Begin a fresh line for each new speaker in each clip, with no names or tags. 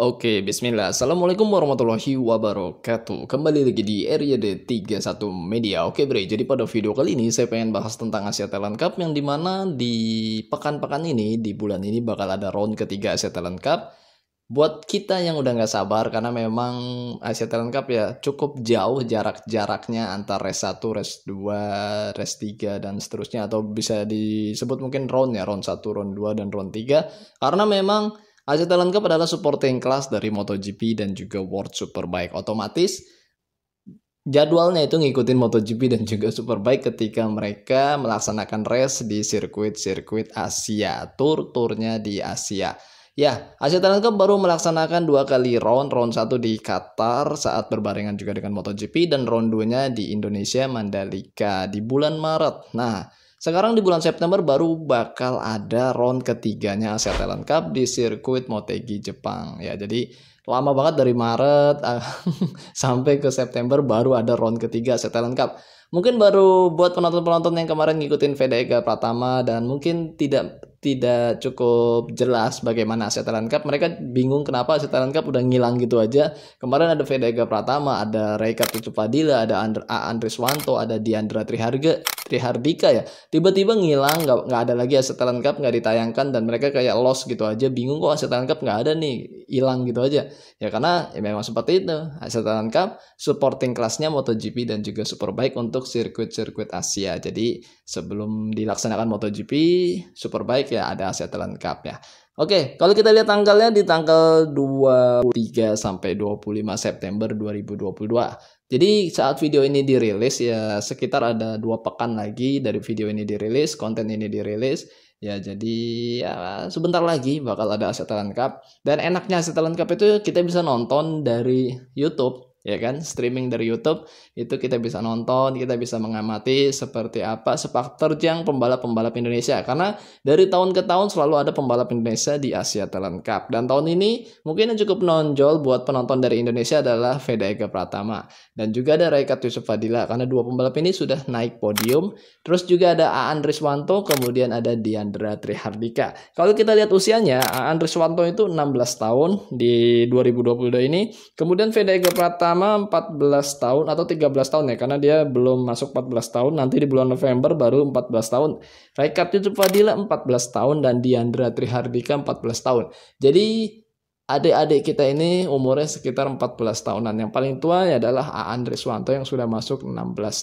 Oke, bismillah. Assalamualaikum warahmatullahi wabarakatuh. Kembali lagi di area RYD 31 Media. Oke, Bre. Jadi pada video kali ini saya pengen bahas tentang Asia Talent Cup yang dimana di pekan-pekan ini, di bulan ini bakal ada round ketiga Asia Talent Cup. Buat kita yang udah nggak sabar karena memang Asia Talent Cup ya cukup jauh jarak-jaraknya antara race 1, race 2, race 3 dan seterusnya atau bisa disebut mungkin round ya, round 1, round 2 dan round 3 karena memang Hasil talent cup adalah supporting class dari MotoGP dan juga World Superbike. Otomatis jadwalnya itu ngikutin MotoGP dan juga Superbike ketika mereka melaksanakan race di sirkuit-sirkuit Asia, tur-turnya di Asia. Ya, Asia Talent Cup baru melaksanakan dua kali round, round satu di Qatar saat berbarengan juga dengan MotoGP dan round 2-nya di Indonesia Mandalika di bulan Maret. Nah, sekarang di bulan September baru bakal ada round ketiganya Asia Talent Cup di sirkuit Motegi Jepang ya. Jadi lama banget dari Maret ah, sampai ke September baru ada round ketiga Asia Talent Cup. Mungkin baru buat penonton-penonton yang kemarin ngikutin Veda Pratama dan mungkin tidak tidak cukup jelas bagaimana aset Cup. Mereka bingung kenapa aset Cup udah ngilang gitu aja. Kemarin ada Vedega Pratama, ada Reka Padilla, ada A. Andres Wanto ada Diandra Triharga, Trihardika ya. Tiba-tiba ngilang, nggak ada lagi aset Cup, nggak ditayangkan dan mereka kayak lost gitu aja. Bingung kok aset Cup nggak ada nih hilang gitu aja ya karena ya memang seperti itu hasil lengkap supporting kelasnya MotoGP dan juga Superbike untuk sirkuit-sirkuit Asia jadi sebelum dilaksanakan MotoGP Superbike ya ada hasil lengkap ya Oke, kalau kita lihat tanggalnya di tanggal 23 sampai 25 September 2022. Jadi saat video ini dirilis ya sekitar ada dua pekan lagi dari video ini dirilis, konten ini dirilis. Ya jadi ya, sebentar lagi bakal ada aset cup dan enaknya aset cup itu kita bisa nonton dari YouTube ya kan streaming dari YouTube itu kita bisa nonton kita bisa mengamati seperti apa sepak terjang pembalap-pembalap Indonesia karena dari tahun ke tahun selalu ada pembalap Indonesia di Asia Talent Cup dan tahun ini mungkin yang cukup menonjol buat penonton dari Indonesia adalah Veda Ega Pratama dan juga ada Raikat Yusuf Fadila karena dua pembalap ini sudah naik podium terus juga ada Aan Riswanto kemudian ada Diandra Trihardika kalau kita lihat usianya Aan Riswanto itu 16 tahun di 2022 ini kemudian Veda Ega Pratama pertama 14 tahun atau 13 tahun ya karena dia belum masuk 14 tahun nanti di bulan November baru 14 tahun Raikat Yusuf Fadila 14 tahun dan Diandra Trihardika 14 tahun jadi adik-adik kita ini umurnya sekitar 14 tahunan yang paling tua adalah Andre Swanto yang sudah masuk 16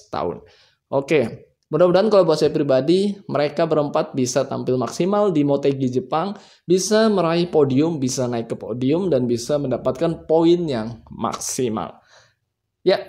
tahun oke Mudah-mudahan kalau buat saya pribadi, mereka berempat bisa tampil maksimal di Motegi Jepang, bisa meraih podium, bisa naik ke podium, dan bisa mendapatkan poin yang maksimal. Ya,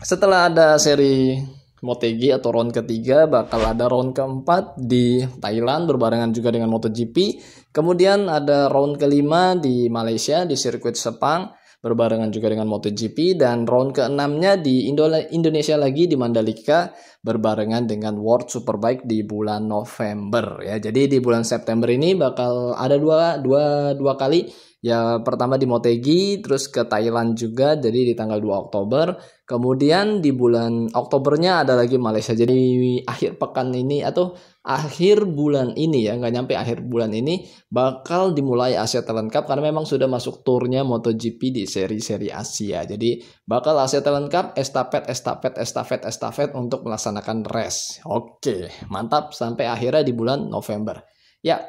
setelah ada seri Motegi atau round ketiga, bakal ada round keempat di Thailand berbarengan juga dengan MotoGP. Kemudian ada round kelima di Malaysia di sirkuit Sepang berbarengan juga dengan MotoGP dan round keenamnya di Indonesia lagi di Mandalika berbarengan dengan World Superbike di bulan November ya. Jadi di bulan September ini bakal ada dua dua dua kali ya pertama di Motegi terus ke Thailand juga jadi di tanggal 2 Oktober kemudian di bulan Oktobernya ada lagi Malaysia jadi akhir pekan ini atau akhir bulan ini ya nggak nyampe akhir bulan ini bakal dimulai Asia Talent Cup karena memang sudah masuk turnya MotoGP di seri-seri Asia jadi bakal Asia Talent Cup estafet estafet estafet estafet untuk melaksanakan melaksanakan res. Oke, mantap sampai akhirnya di bulan November. Ya,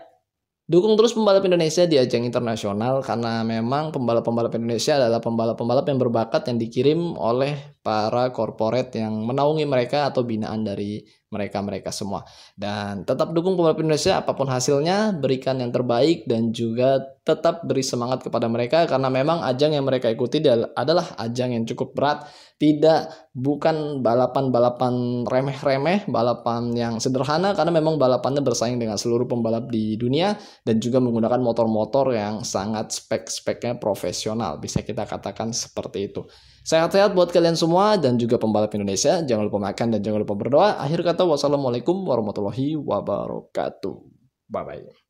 dukung terus pembalap Indonesia di ajang internasional karena memang pembalap-pembalap Indonesia adalah pembalap-pembalap yang berbakat yang dikirim oleh para korporat yang menaungi mereka atau binaan dari mereka-mereka semua. Dan tetap dukung pemerintah Indonesia apapun hasilnya, berikan yang terbaik dan juga tetap beri semangat kepada mereka karena memang ajang yang mereka ikuti adalah ajang yang cukup berat, tidak bukan balapan-balapan remeh-remeh, balapan yang sederhana karena memang balapannya bersaing dengan seluruh pembalap di dunia dan juga menggunakan motor-motor yang sangat spek-speknya profesional, bisa kita katakan seperti itu. Sehat-sehat buat kalian semua semua dan juga pembalap Indonesia. Jangan lupa makan dan jangan lupa berdoa. Akhir kata wassalamualaikum warahmatullahi wabarakatuh. Bye-bye.